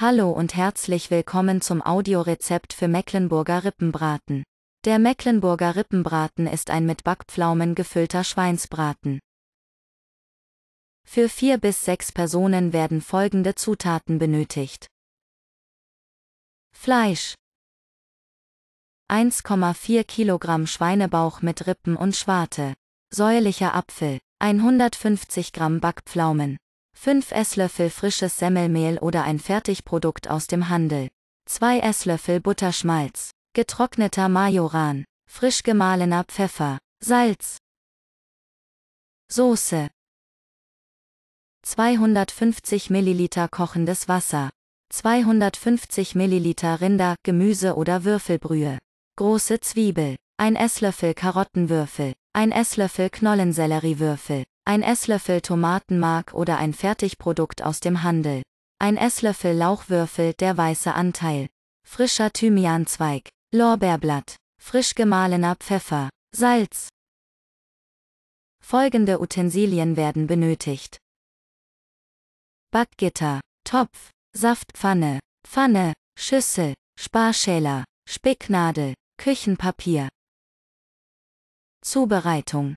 Hallo und herzlich willkommen zum Audiorezept für Mecklenburger Rippenbraten. Der Mecklenburger Rippenbraten ist ein mit Backpflaumen gefüllter Schweinsbraten. Für vier bis sechs Personen werden folgende Zutaten benötigt. Fleisch 1,4 Kilogramm Schweinebauch mit Rippen und Schwarte. Säuerlicher Apfel 150 Gramm Backpflaumen 5 Esslöffel frisches Semmelmehl oder ein Fertigprodukt aus dem Handel. 2 Esslöffel Butterschmalz, getrockneter Majoran, frisch gemahlener Pfeffer, Salz. Soße. 250 ml kochendes Wasser. 250 ml Rinder, Gemüse oder Würfelbrühe. Große Zwiebel. 1 Esslöffel Karottenwürfel. 1 Esslöffel Knollenselleriewürfel ein Esslöffel Tomatenmark oder ein Fertigprodukt aus dem Handel, ein Esslöffel Lauchwürfel der weiße Anteil, frischer Thymianzweig, Lorbeerblatt, frisch gemahlener Pfeffer, Salz. Folgende Utensilien werden benötigt. Backgitter, Topf, Saftpfanne, Pfanne, Schüssel, Sparschäler, Spicknadel, Küchenpapier. Zubereitung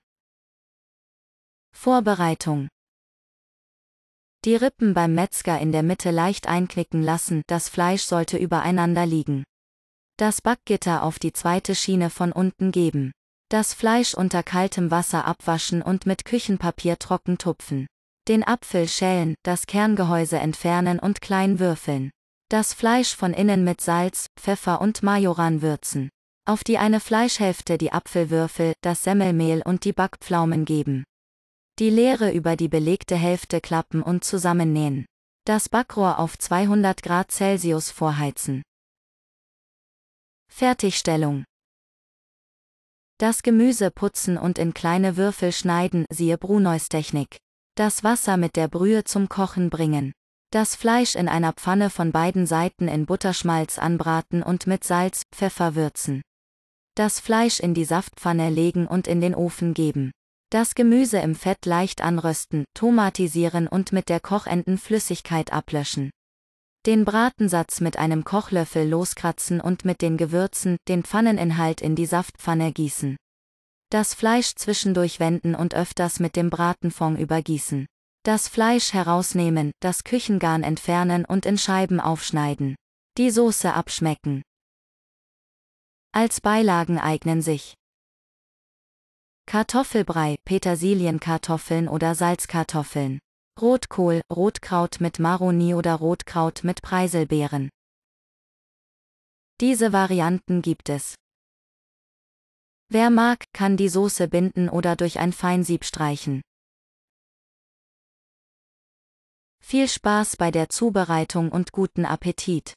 Vorbereitung. Die Rippen beim Metzger in der Mitte leicht einknicken lassen, das Fleisch sollte übereinander liegen. Das Backgitter auf die zweite Schiene von unten geben. Das Fleisch unter kaltem Wasser abwaschen und mit Küchenpapier trocken tupfen. Den Apfel schälen, das Kerngehäuse entfernen und klein würfeln. Das Fleisch von innen mit Salz, Pfeffer und Majoran würzen. Auf die eine Fleischhälfte die Apfelwürfel, das Semmelmehl und die Backpflaumen geben. Die Leere über die belegte Hälfte klappen und zusammennähen. Das Backrohr auf 200 Grad Celsius vorheizen. Fertigstellung. Das Gemüse putzen und in kleine Würfel schneiden, siehe Brunois Technik. Das Wasser mit der Brühe zum Kochen bringen. Das Fleisch in einer Pfanne von beiden Seiten in Butterschmalz anbraten und mit Salz, Pfeffer würzen. Das Fleisch in die Saftpfanne legen und in den Ofen geben. Das Gemüse im Fett leicht anrösten, tomatisieren und mit der Kochendenflüssigkeit ablöschen. Den Bratensatz mit einem Kochlöffel loskratzen und mit den Gewürzen, den Pfanneninhalt in die Saftpfanne gießen. Das Fleisch zwischendurch wenden und öfters mit dem Bratenfond übergießen. Das Fleisch herausnehmen, das Küchengarn entfernen und in Scheiben aufschneiden. Die Soße abschmecken. Als Beilagen eignen sich Kartoffelbrei, Petersilienkartoffeln oder Salzkartoffeln. Rotkohl, Rotkraut mit Maroni oder Rotkraut mit Preiselbeeren. Diese Varianten gibt es. Wer mag, kann die Soße binden oder durch ein Feinsieb streichen. Viel Spaß bei der Zubereitung und guten Appetit!